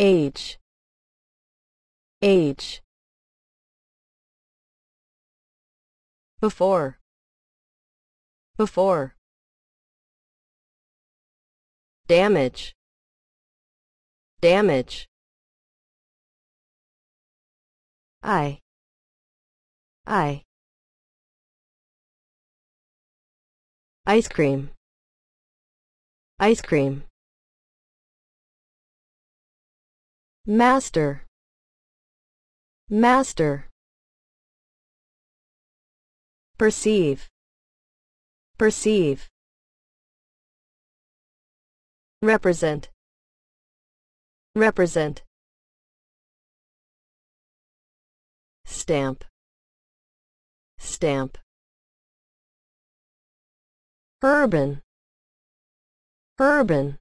age age before before damage damage i i ice cream ice cream Master. Master. Perceive. Perceive. Represent. Represent. Stamp. Stamp. Urban. Urban.